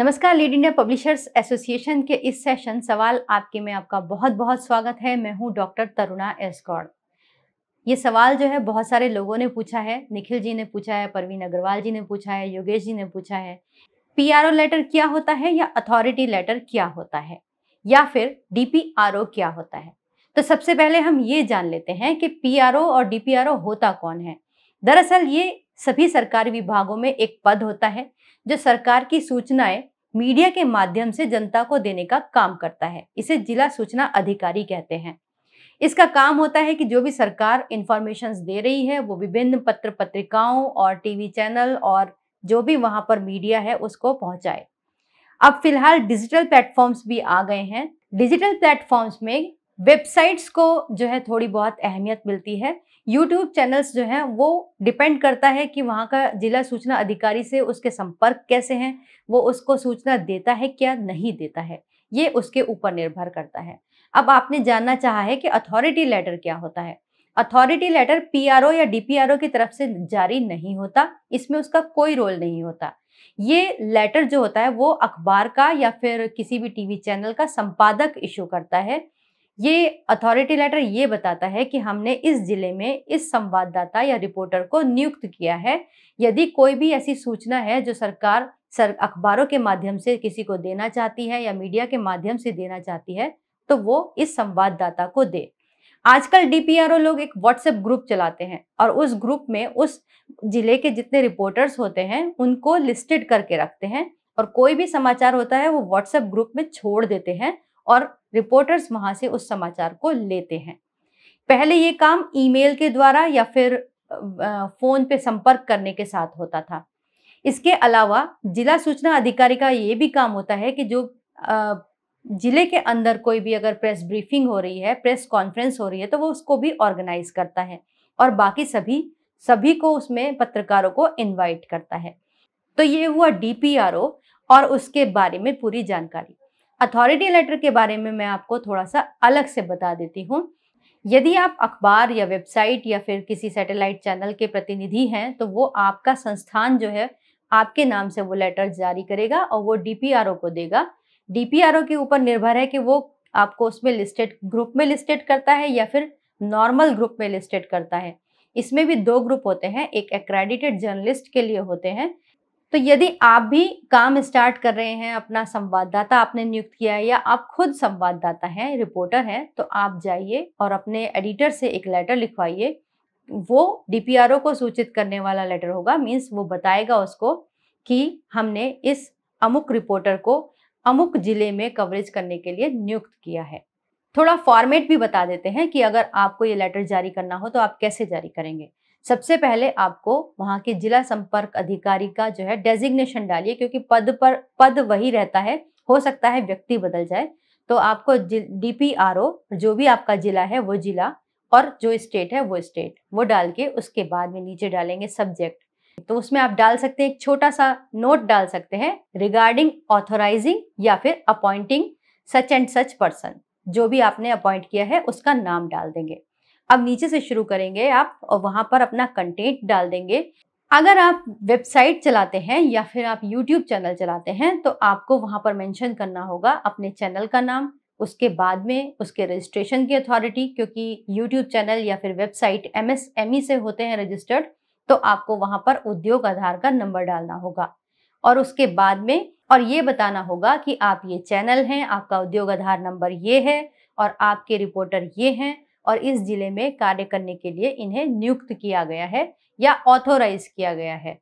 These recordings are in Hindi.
नमस्कार लीड इंडिया पब्लिशर्स एसोसिएशन के इस सेशन सवाल आपके में आपका बहुत बहुत स्वागत है मैं हूं डॉक्टर तरुणा एस गौड़ ये सवाल जो है बहुत सारे लोगों ने पूछा है निखिल जी ने पूछा है परवीन अग्रवाल जी ने पूछा है योगेश जी ने पूछा है पी लेटर क्या होता है या अथॉरिटी लेटर क्या होता है या फिर डी क्या होता है तो सबसे पहले हम ये जान लेते हैं कि पी और डी होता कौन है दरअसल ये सभी सरकारी विभागों में एक पद होता है जो सरकार की सूचनाएं मीडिया के माध्यम से जनता को देने का काम करता है इसे जिला सूचना अधिकारी कहते हैं इसका काम होता है कि जो भी सरकार इंफॉर्मेशन दे रही है वो विभिन्न पत्र पत्रिकाओं और टीवी चैनल और जो भी वहां पर मीडिया है उसको पहुंचाए अब फिलहाल डिजिटल प्लेटफॉर्म्स भी आ गए हैं डिजिटल प्लेटफॉर्म्स में वेबसाइट्स को जो है थोड़ी बहुत अहमियत मिलती है यूट्यूब चैनल्स जो हैं वो डिपेंड करता है कि वहाँ का जिला सूचना अधिकारी से उसके संपर्क कैसे हैं वो उसको सूचना देता है क्या नहीं देता है ये उसके ऊपर निर्भर करता है अब आपने जानना चाहा है कि अथॉरिटी लेटर क्या होता है अथॉरिटी लेटर पीआरओ या डीपीआरओ की तरफ से जारी नहीं होता इसमें उसका कोई रोल नहीं होता ये लेटर जो होता है वो अखबार का या फिर किसी भी टीवी चैनल का संपादक इशू करता है ये अथॉरिटी लेटर ये बताता है कि हमने इस जिले में इस संवाददाता या रिपोर्टर को नियुक्त किया है यदि कोई भी ऐसी सूचना है जो सरकार सर अखबारों के माध्यम से किसी को देना चाहती है या मीडिया के माध्यम से देना चाहती है तो वो इस संवाददाता को दे आजकल डीपीआरओ लोग एक व्हाट्सएप ग्रुप चलाते हैं और उस ग्रुप में उस जिले के जितने रिपोर्टर्स होते हैं उनको लिस्टेड करके रखते हैं और कोई भी समाचार होता है वो व्हाट्सएप ग्रुप में छोड़ देते हैं और रिपोर्टर्स वहाँ से उस समाचार को लेते हैं पहले ये काम ईमेल के द्वारा या फिर फ़ोन पे संपर्क करने के साथ होता था इसके अलावा जिला सूचना अधिकारी का ये भी काम होता है कि जो ज़िले के अंदर कोई भी अगर प्रेस ब्रीफिंग हो रही है प्रेस कॉन्फ्रेंस हो रही है तो वो उसको भी ऑर्गेनाइज करता है और बाकी सभी सभी को उसमें पत्रकारों को इनवाइट करता है तो ये हुआ डीपीआरओ और उसके बारे में पूरी जानकारी अथॉरिटी लेटर के बारे में मैं आपको थोड़ा सा अलग से बता देती हूँ यदि आप अखबार या वेबसाइट या फिर किसी सैटेलाइट चैनल के प्रतिनिधि हैं तो वो आपका संस्थान जो है आपके नाम से वो लेटर जारी करेगा और वो डी को देगा डी के ऊपर निर्भर है कि वो आपको उसमें लिस्टेड ग्रुप में लिस्टेड करता है या फिर नॉर्मल ग्रुप में लिस्टेड करता है इसमें भी दो ग्रुप होते हैं एक एक्रेडिटेड जर्नलिस्ट के लिए होते हैं तो यदि आप भी काम स्टार्ट कर रहे हैं अपना संवाददाता आपने नियुक्त किया है या आप खुद संवाददाता हैं रिपोर्टर हैं तो आप जाइए और अपने एडिटर से एक लेटर लिखवाइए वो डी को सूचित करने वाला लेटर होगा मीन्स वो बताएगा उसको कि हमने इस अमुक रिपोर्टर को अमुक जिले में कवरेज करने के लिए नियुक्त किया है थोड़ा फॉर्मेट भी बता देते हैं कि अगर आपको ये लेटर जारी करना हो तो आप कैसे जारी करेंगे सबसे पहले आपको वहां के जिला संपर्क अधिकारी का जो है डेजिग्नेशन डालिए क्योंकि पद पर पद वही रहता है हो सकता है व्यक्ति बदल जाए तो आपको डीपीआरओ जो भी आपका जिला है वो जिला और जो स्टेट है वो स्टेट वो डाल के उसके बाद में नीचे डालेंगे सब्जेक्ट तो उसमें आप डाल सकते हैं एक छोटा सा नोट डाल सकते हैं रिगार्डिंग ऑथोराइजिंग या फिर appointing such and such person जो भी आपने अपॉइंट किया है उसका नाम डाल देंगे अब नीचे से शुरू करेंगे आप और वहां पर अपना कंटेंट डाल देंगे अगर आप वेबसाइट चलाते हैं या फिर आप यूट्यूब चैनल चलाते हैं तो आपको वहां पर मेंशन करना होगा अपने चैनल का नाम उसके बाद में उसके रजिस्ट्रेशन की अथॉरिटी क्योंकि यूट्यूब चैनल या फिर वेबसाइट ई e से होते हैं रजिस्टर्ड तो आपको वहां पर उद्योग आधार का नंबर डालना होगा और उसके बाद में और ये बताना होगा कि आप ये चैनल हैं आपका उद्योग आधार नंबर ये है और आपके रिपोर्टर ये हैं और इस जिले में कार्य करने के लिए इन्हें नियुक्त किया गया है या ऑथोराइज किया गया है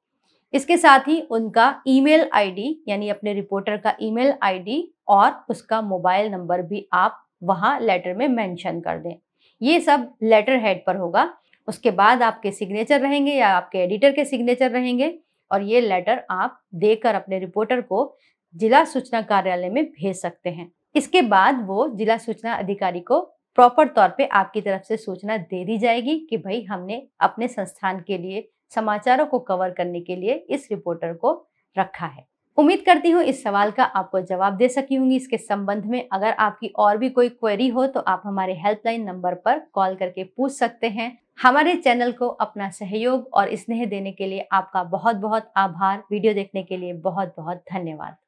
इसके साथ ही उनका ईमेल आईडी यानी अपने रिपोर्टर का ईमेल आईडी और उसका मोबाइल नंबर भी आप वहां लेटर में मेंशन कर दें ये सब लेटर हेड पर होगा उसके बाद आपके सिग्नेचर रहेंगे या आपके एडिटर के सिग्नेचर रहेंगे और ये लेटर आप देकर अपने रिपोर्टर को जिला सूचना कार्यालय में भेज सकते हैं इसके बाद वो जिला सूचना अधिकारी को प्रॉपर तौर पे आपकी तरफ से सूचना दे दी जाएगी कि भाई हमने अपने संस्थान के लिए समाचारों को कवर करने के लिए इस रिपोर्टर को रखा है उम्मीद करती हूँ इस सवाल का आपको जवाब दे सकी होंगी इसके संबंध में अगर आपकी और भी कोई क्वेरी हो तो आप हमारे हेल्पलाइन नंबर पर कॉल करके पूछ सकते हैं हमारे चैनल को अपना सहयोग और स्नेह देने के लिए आपका बहुत बहुत आभार वीडियो देखने के लिए बहुत बहुत धन्यवाद